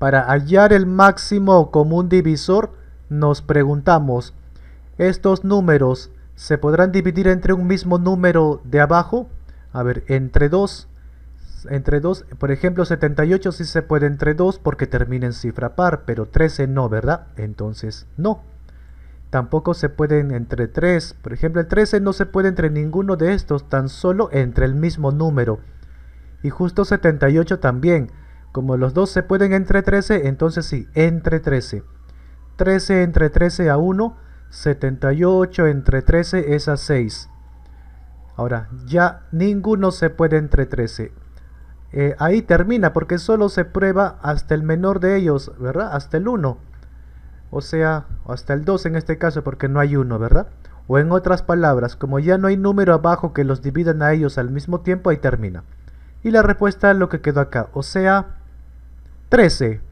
Para hallar el máximo común divisor, nos preguntamos, ¿estos números se podrán dividir entre un mismo número de abajo? A ver, entre 2, entre 2, por ejemplo 78 sí se puede entre 2 porque termina en cifra par, pero 13 no, ¿verdad? Entonces no. Tampoco se pueden entre 3, por ejemplo el 13 no se puede entre ninguno de estos, tan solo entre el mismo número. Y justo 78 también, como los dos se pueden entre 13, entonces sí, entre 13. 13 entre 13 a 1, 78 entre 13 es a 6. Ahora, ya ninguno se puede entre 13. Eh, ahí termina, porque solo se prueba hasta el menor de ellos, ¿verdad? Hasta el 1. O sea, hasta el 2 en este caso, porque no hay 1, ¿verdad? O en otras palabras, como ya no hay número abajo que los dividan a ellos al mismo tiempo, ahí termina. Y la respuesta es lo que quedó acá, o sea, 13.